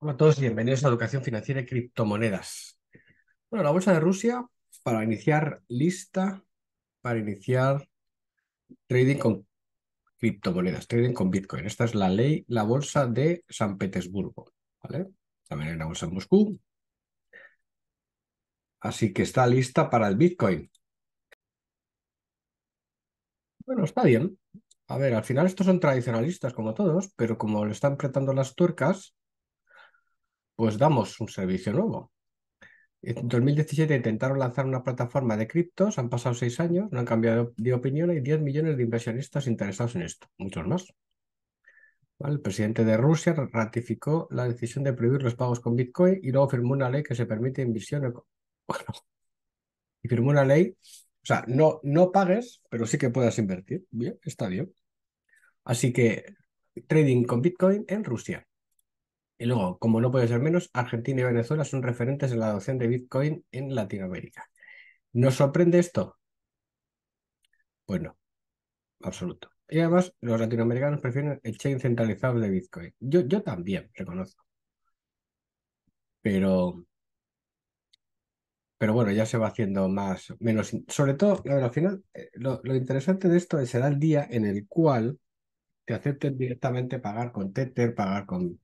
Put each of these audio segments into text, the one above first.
Hola a todos bienvenidos a Educación Financiera y Criptomonedas. Bueno, la bolsa de Rusia para iniciar lista, para iniciar trading con criptomonedas, trading con Bitcoin. Esta es la ley, la bolsa de San Petersburgo, ¿vale? También hay una bolsa en Moscú. Así que está lista para el Bitcoin. Bueno, está bien. A ver, al final estos son tradicionalistas como todos, pero como le están apretando las tuercas, pues damos un servicio nuevo. En 2017 intentaron lanzar una plataforma de criptos, han pasado seis años, no han cambiado de opinión, hay 10 millones de inversionistas interesados en esto, muchos más. El presidente de Rusia ratificó la decisión de prohibir los pagos con Bitcoin y luego firmó una ley que se permite inversión. Bueno, y firmó una ley, o sea, no, no pagues, pero sí que puedas invertir. Bien, está bien. Así que trading con Bitcoin en Rusia. Y luego, como no puede ser menos, Argentina y Venezuela son referentes en la adopción de Bitcoin en Latinoamérica. ¿Nos sorprende esto? bueno absoluto. Y además, los latinoamericanos prefieren el chain centralizado de Bitcoin. Yo, yo también, reconozco. Pero, pero bueno, ya se va haciendo más, menos. Sobre todo, al final, eh, lo, interesante de esto es será el día en el cual te acepten directamente pagar con Tether, pagar con,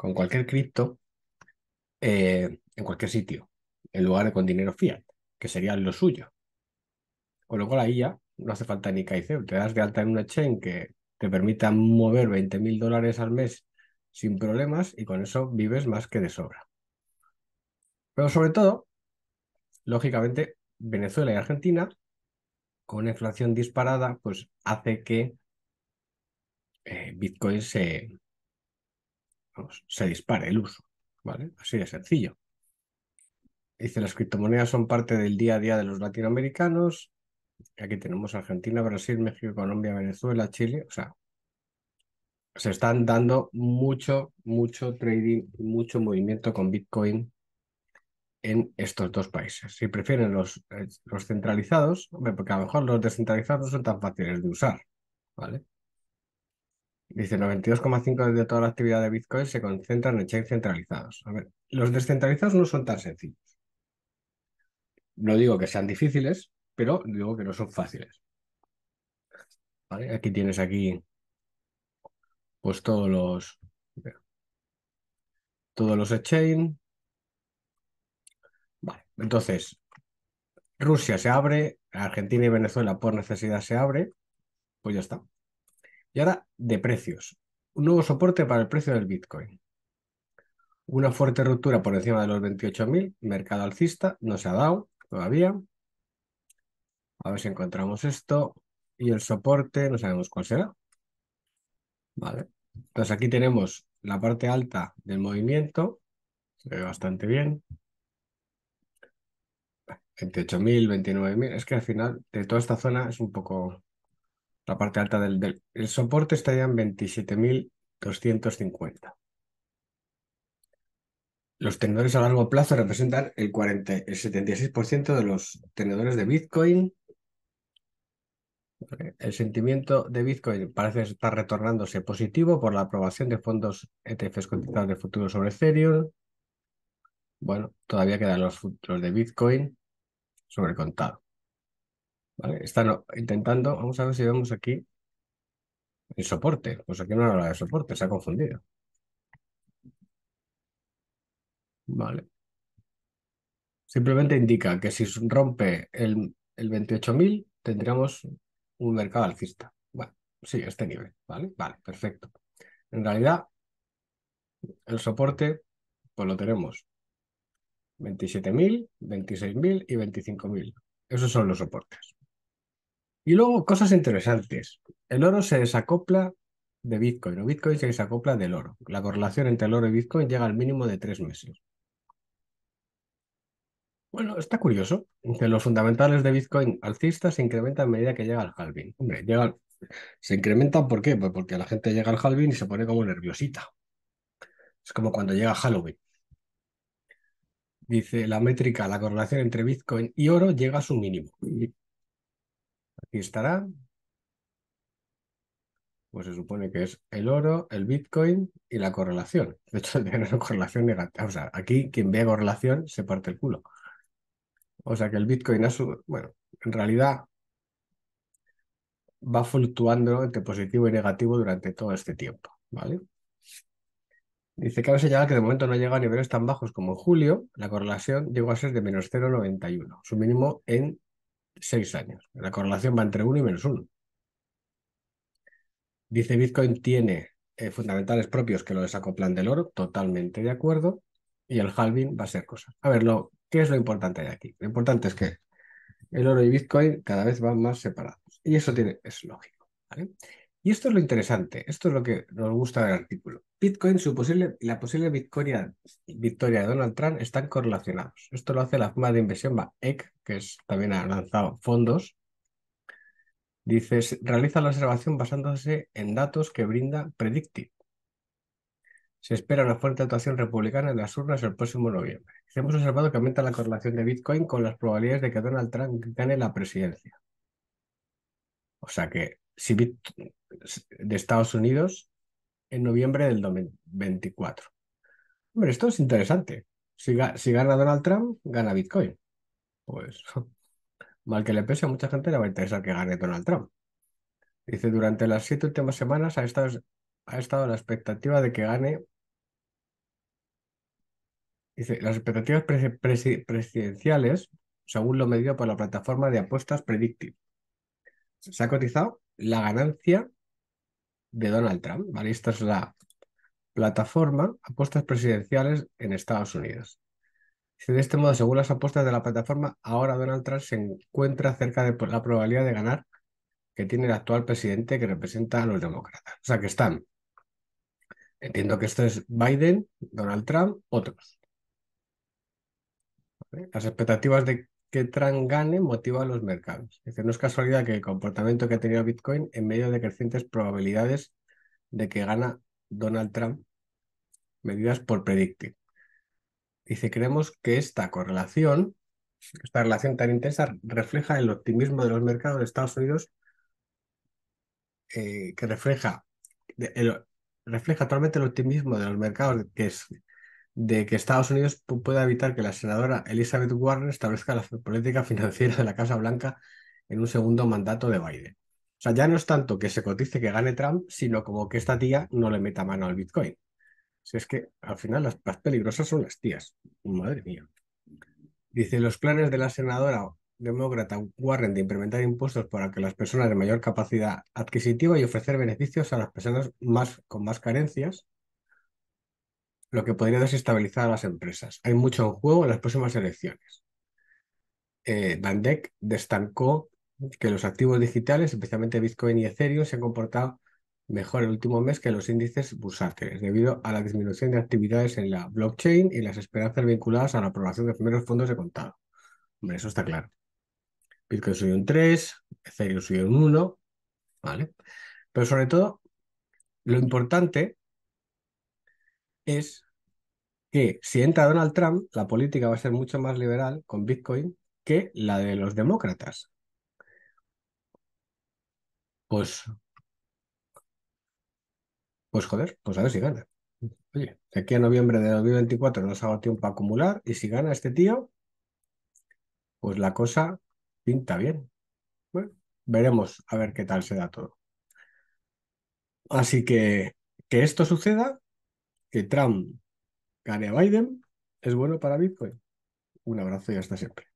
con cualquier cripto eh, en cualquier sitio, en lugar de con dinero fiat, que sería lo suyo. Con lo cual ahí ya no hace falta ni KIC, te das de alta en una chain que te permita mover 20.000 mil dólares al mes sin problemas y con eso vives más que de sobra. Pero sobre todo, lógicamente, Venezuela y Argentina, con una inflación disparada, pues hace que eh, Bitcoin se, se dispare el uso. ¿vale? Así de sencillo. Dice, las criptomonedas son parte del día a día de los latinoamericanos. Aquí tenemos Argentina, Brasil, México, Colombia, Venezuela, Chile. O sea, se están dando mucho, mucho trading, mucho movimiento con Bitcoin en estos dos países. Si prefieren los, eh, los centralizados, porque a lo mejor los descentralizados no son tan fáciles de usar, ¿vale? Dice, 92,5% de toda la actividad de Bitcoin se concentra en exchanges centralizados. A ver, los descentralizados no son tan sencillos. No digo que sean difíciles, pero digo que no son fáciles. ¿Vale? Aquí tienes aquí pues todos los todos los exchange. Vale, entonces Rusia se abre, Argentina y Venezuela por necesidad se abre, pues ya está. Y ahora de precios. Un nuevo soporte para el precio del Bitcoin. Una fuerte ruptura por encima de los 28.000. Mercado alcista. No se ha dado todavía. A ver si encontramos esto. Y el soporte, no sabemos cuál será. Vale. Entonces aquí tenemos la parte alta del movimiento. Se ve bastante bien. 28.000, 29.000. Es que al final de toda esta zona es un poco la parte alta del, soporte estaría en 27.250. Los tenedores a largo plazo representan el, 76% de los tenedores de Bitcoin. El sentimiento de Bitcoin parece estar retornándose positivo por la aprobación de fondos ETFs cotizados de futuro sobre Ethereum. Bueno, todavía quedan los futuros de Bitcoin sobre contado. ¿vale? Están intentando, vamos a ver si vemos aquí el soporte. Pues aquí no habla de soporte, se ha confundido. Vale. Simplemente indica que si rompe el, 28.000 tendríamos un mercado alcista. Bueno, sí, este nivel, ¿vale? Vale, perfecto. En realidad, el soporte, pues lo tenemos 27.000, 26.000 y 25.000. Esos son los soportes. Y luego cosas interesantes. El oro se desacopla de Bitcoin o Bitcoin se desacopla del oro. La correlación entre el oro y Bitcoin llega al mínimo de tres meses. Bueno, está curioso que los fundamentales de Bitcoin alcista se incrementan a medida que llega al halving. Hombre, llega se incrementan ¿por qué? Pues porque la gente llega al halving y se pone como nerviosita. Es como cuando llega Halloween. Dice la métrica, la correlación entre Bitcoin y oro llega a su mínimo. Y estará. Pues se supone que es el oro, el Bitcoin y la correlación. De hecho, el dinero una correlación negativa. O sea, aquí quien ve correlación se parte el culo. O sea que el Bitcoin ha su Bueno, en realidad va fluctuando entre positivo y negativo durante todo este tiempo. ¿Vale? Dice que señala que de momento no llega a niveles tan bajos como en julio. La correlación llegó a ser de menos 0,91, su mínimo en Seis años. La correlación va entre 1 y menos 1. Dice Bitcoin tiene eh, fundamentales propios que lo desacoplan del oro, totalmente de acuerdo, y el halving va a ser cosa. A ver, ¿qué es lo importante de aquí? Lo importante es que el oro y Bitcoin cada vez van más separados. Y eso tiene, es lógico. ¿vale? Y esto es lo interesante, esto es lo que nos gusta del artículo. Bitcoin posible, y la posible victoria, victoria de Donald Trump están correlacionados. Esto lo hace la firma de inversión BAEC, que es, también ha lanzado fondos. Dice, realiza la observación basándose en datos que brinda Predictive. Se espera una fuerte actuación republicana en las urnas el próximo noviembre. Hemos observado que aumenta la correlación de Bitcoin con las probabilidades de que Donald Trump gane la presidencia. O sea que de Estados Unidos en noviembre del 2024. Hombre, esto es interesante. Si, gana Donald Trump, gana Bitcoin. Pues mal que le pese, a mucha gente le va a interesar que gane Donald Trump. Dice, durante las siete últimas semanas ha estado, ha estado la expectativa de que gane. Dice, las expectativas presidenciales, según lo medido por la plataforma de apuestas Predictive, se ha cotizado la ganancia de Donald Trump, ¿vale? Esta es la plataforma apuestas presidenciales en Estados Unidos. De este modo, según las apuestas de la plataforma, ahora Donald Trump se encuentra cerca de la probabilidad de ganar que tiene el actual presidente que representa a los demócratas. O sea que están. Entiendo que esto es Biden, Donald Trump, otros. Las expectativas de que Trump gane motiva a los mercados. Es decir, no es casualidad que el comportamiento que ha tenido Bitcoin en medio de crecientes probabilidades de que gana Donald Trump medidas por predictive. Dice, creemos que esta correlación, esta relación tan intensa, refleja el optimismo de los mercados de Estados Unidos, eh, que refleja, refleja actualmente el optimismo de los mercados que es, de que Estados Unidos pueda evitar que la senadora Elizabeth Warren establezca la política financiera de la Casa Blanca en un segundo mandato de Biden. O sea, ya no es tanto que se cotice que gane Trump, sino como que esta tía no le meta mano al Bitcoin. Si es que al final las, más peligrosas son las tías. Madre mía. Dice, los planes de la senadora demócrata Warren de implementar impuestos para que las personas de mayor capacidad adquisitiva y ofrecer beneficios a las personas más, con más carencias lo que podría desestabilizar a las empresas. Hay mucho en juego en las próximas elecciones. Eh, Van Dijk destacó que los activos digitales, especialmente Bitcoin y Ethereum, se han comportado mejor el último mes que los índices bursátiles, debido a la disminución de actividades en la blockchain y las esperanzas vinculadas a la aprobación de primeros fondos de contado. eso está claro. Bitcoin subió un 3, Ethereum subió un 1, ¿vale? Pero sobre todo, lo importante es que si entra Donald Trump, la política va a ser mucho más liberal con Bitcoin que la de los demócratas. Pues, pues joder, pues a ver si gana. Oye, de aquí a noviembre de 2024 nos ha dado tiempo a acumular y si gana este tío, pues la cosa pinta bien. Bueno, veremos a ver qué tal se da todo. Así que que esto suceda que Trump gane a Biden es bueno para Bitcoin. Un abrazo y hasta siempre.